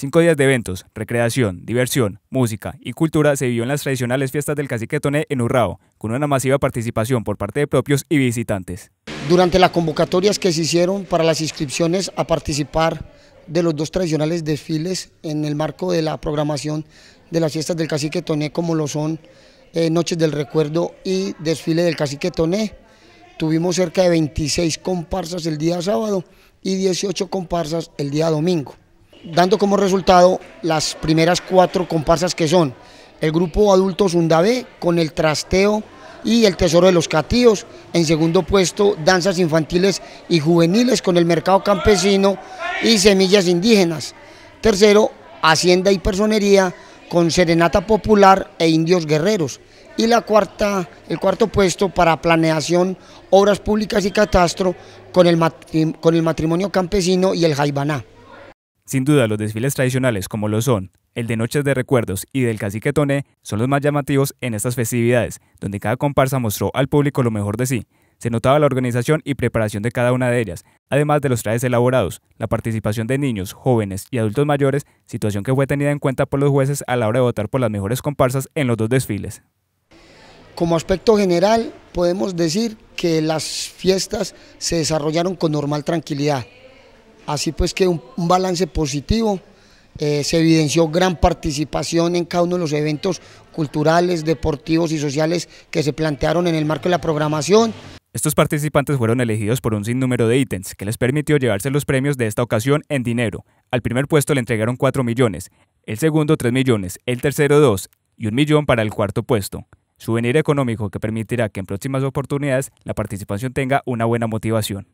Cinco días de eventos, recreación, diversión, música y cultura se vivió en las tradicionales fiestas del cacique Toné en Urrao, con una masiva participación por parte de propios y visitantes. Durante las convocatorias que se hicieron para las inscripciones a participar de los dos tradicionales desfiles en el marco de la programación de las fiestas del cacique Toné, como lo son eh, Noches del Recuerdo y Desfile del Cacique Toné, tuvimos cerca de 26 comparsas el día sábado y 18 comparsas el día domingo dando como resultado las primeras cuatro comparsas que son el grupo adultos Undabe con el trasteo y el Tesoro de los Catíos. En segundo puesto, danzas infantiles y juveniles con el mercado campesino y semillas indígenas. Tercero, hacienda y personería con serenata popular e indios guerreros. Y la cuarta, el cuarto puesto para planeación, obras públicas y catastro con el, con el matrimonio campesino y el jaibaná. Sin duda, los desfiles tradicionales como lo son el de Noches de Recuerdos y del Cacique Toné son los más llamativos en estas festividades, donde cada comparsa mostró al público lo mejor de sí. Se notaba la organización y preparación de cada una de ellas, además de los trajes elaborados, la participación de niños, jóvenes y adultos mayores, situación que fue tenida en cuenta por los jueces a la hora de votar por las mejores comparsas en los dos desfiles. Como aspecto general, podemos decir que las fiestas se desarrollaron con normal tranquilidad, Así pues que un, balance positivo. Eh, se evidenció gran participación en cada uno de los eventos culturales, deportivos y sociales que se plantearon en el marco de la programación. Estos participantes fueron elegidos por un sinnúmero de ítems que les permitió llevarse los premios de esta ocasión en dinero. Al primer puesto le entregaron 4 millones, el segundo 3 millones, el tercero 2 y un millón para el cuarto puesto. Suvenir económico que permitirá que en próximas oportunidades la participación tenga una buena motivación.